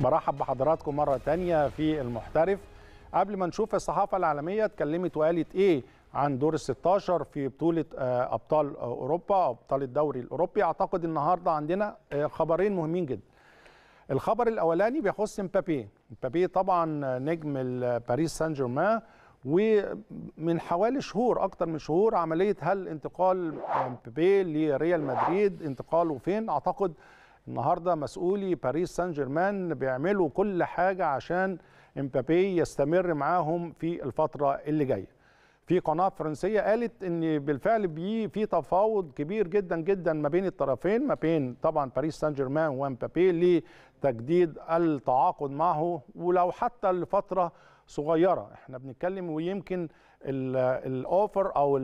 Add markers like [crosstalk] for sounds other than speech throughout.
برحب بحضراتكم مرة تانية في المحترف قبل ما نشوف الصحافة العالمية اتكلمت وقالت ايه عن دور الستاشر 16 في بطولة آه، أبطال آه، أوروبا أبطال الدوري الأوروبي أعتقد النهاردة عندنا آه، خبرين مهمين جدا الخبر الأولاني بيخص مبابي مبابي طبعا نجم باريس سان جيرمان ومن حوالي شهور أكتر من شهور عملية هل انتقال مبابي لريال مدريد انتقاله فين أعتقد النهارده مسؤولي باريس سان جيرمان بيعملوا كل حاجه عشان امبابي يستمر معاهم في الفتره اللي جايه في قناه فرنسيه قالت ان بالفعل بي في تفاوض كبير جدا جدا ما بين الطرفين ما بين طبعا باريس سان جيرمان وامبابي لتجديد التعاقد معه ولو حتى لفتره صغيره احنا بنتكلم ويمكن الاوفر او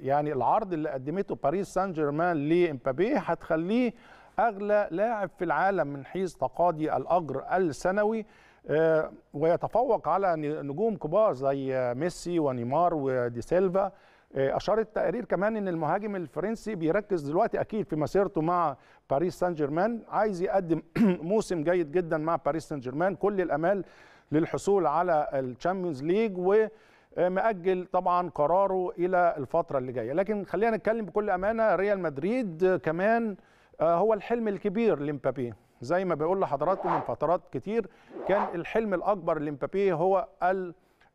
يعني العرض اللي قدمته باريس سان جيرمان لامبابي هتخليه أغلى لاعب في العالم من حيث تقاضي الأجر السنوي آه، ويتفوق على نجوم كبار زي ميسي ونيمار ودي سيلفا آه، اشار التقرير كمان ان المهاجم الفرنسي بيركز دلوقتي اكيد في مسيرته مع باريس سان جيرمان عايز يقدم [clears throat] موسم جيد جدا مع باريس سان جيرمان كل الامال للحصول على الشامبيونز ليج ومأجل آه، طبعا قراره الى الفتره اللي جايه لكن خلينا نتكلم بكل امانه ريال مدريد كمان آه، هو الحلم الكبير لمبابي زي ما بيقول لحضراتكم من فترات كتير كان الحلم الاكبر لمبابي هو آه،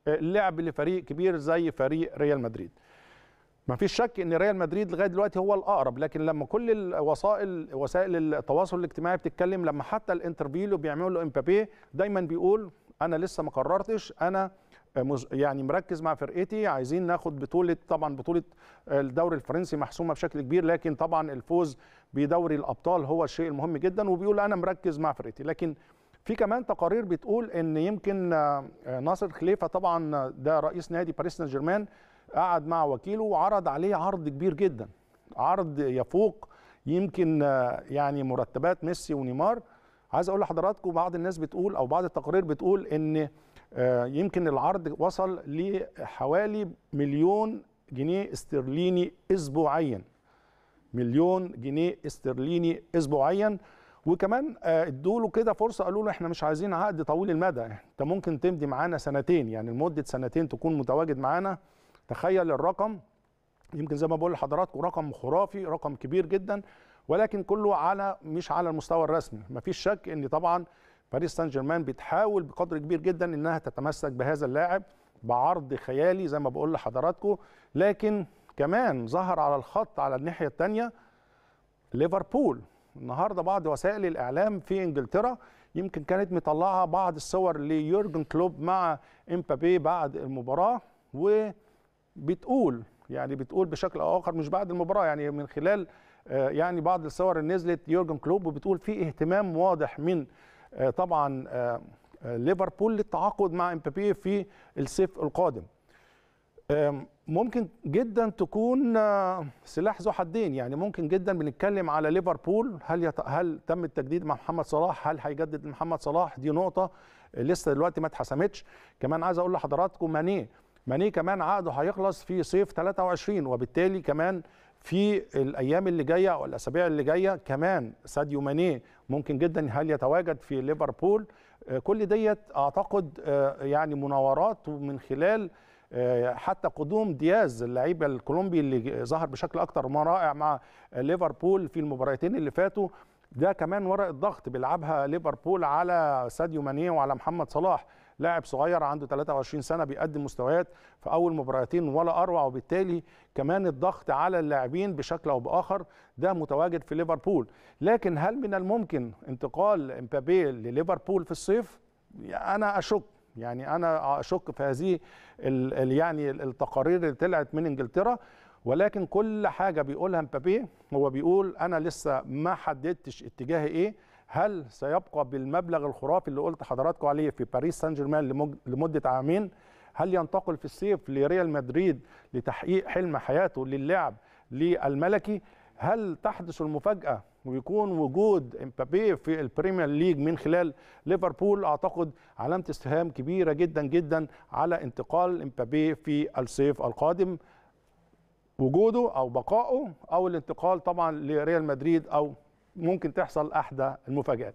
اللعب لفريق كبير زي فريق ريال مدريد ما فيش شك ان ريال مدريد لغايه دلوقتي هو الاقرب لكن لما كل الوسائل وسائل التواصل الاجتماعي بتتكلم لما حتى الانترفيو اللي بيعمله امبابي دايما بيقول انا لسه ما قررتش انا يعني مركز مع فرقتي عايزين ناخد بطوله طبعا بطوله آه، الدوري الفرنسي محسومه بشكل كبير لكن طبعا الفوز بدوري الابطال هو الشيء المهم جدا وبيقول انا مركز مع فرقتي لكن في كمان تقارير بتقول ان يمكن آه، آه، ناصر خليفه طبعا ده رئيس نادي باريس سان جيرمان قعد مع وكيله وعرض عليه عرض كبير جدا عرض يفوق يمكن يعني مرتبات ميسي ونيمار عايز اقول لحضراتكم بعض الناس بتقول او بعض التقارير بتقول ان آه، يمكن العرض وصل لحوالي مليون جنيه استرليني اسبوعيا مليون جنيه استرليني اسبوعيا وكمان آه، ادوا له كده فرصه قالوا له احنا مش عايزين عقد طويل المدى انت ممكن تمضي معانا سنتين يعني لمده سنتين تكون متواجد معانا تخيل الرقم يمكن زي ما بقول لحضراتكم رقم خرافي رقم كبير جدا ولكن كله على مش على المستوى الرسمي مفيش شك ان طبعا باريس سان جيرمان بتحاول بقدر كبير جدا انها تتمسك بهذا اللاعب بعرض خيالي زي ما بقول لحضراتكم لكن كمان ظهر على الخط على الناحيه الثانيه ليفربول النهارده بعض وسائل الاعلام في انجلترا يمكن كانت مطلعه بعض الصور ليورجن كلوب مع امبابي بعد المباراه وبتقول يعني بتقول بشكل او اخر مش بعد المباراه يعني من خلال آه، يعني بعض الصور اللي نزلت يورجن كلوب وبتقول في اهتمام واضح من آه، طبعا آه، آه، ليفربول للتعاقد مع امبابي في الصيف القادم ممكن جدا تكون سلاح ذو حدين يعني ممكن جدا بنتكلم على ليفربول هل يت... هل تم التجديد مع محمد صلاح هل هيجدد محمد صلاح دي نقطه لسه دلوقتي ما اتحسمتش كمان عايز اقول لحضراتكم ماني ماني كمان عقده هيخلص في صيف 23 وبالتالي كمان في الايام اللي جايه او الاسابيع اللي جايه كمان ساديو ماني ممكن جدا هل يتواجد في ليفربول آه، كل ديت اعتقد آه، يعني مناورات ومن خلال آه، حتى قدوم دياز اللعيب الكولومبي اللي ظهر بشكل اكثر ما رائع مع ليفربول في المباراتين اللي فاتوا ده كمان ورقه ضغط بيلعبها ليفربول على ساديو ماني وعلى محمد صلاح لاعب صغير عنده 23 سنه بيقدم مستويات في اول مباراتين ولا اروع وبالتالي كمان الضغط على اللاعبين بشكل او باخر ده متواجد في ليفربول لكن هل من الممكن انتقال امبابي لليفربول في الصيف انا اشك يعني انا اشك في هذه يعني التقارير اللي طلعت من انجلترا ولكن كل حاجه بيقولها مبابي هو بيقول انا لسه ما حددتش اتجاهي ايه هل سيبقى بالمبلغ الخرافي اللي قلت حضراتكم عليه في باريس سان جيرمان لمده عامين هل ينتقل في الصيف لريال مدريد لتحقيق حلم حياته للعب للملكي هل تحدث المفاجاه ويكون وجود امبابي في البريمير ليج من خلال ليفربول اعتقد علامه استفهام كبيره جدا جدا على انتقال امبابي في الصيف القادم وجوده او بقائه او الانتقال طبعا لريال مدريد او ممكن تحصل احدى المفاجات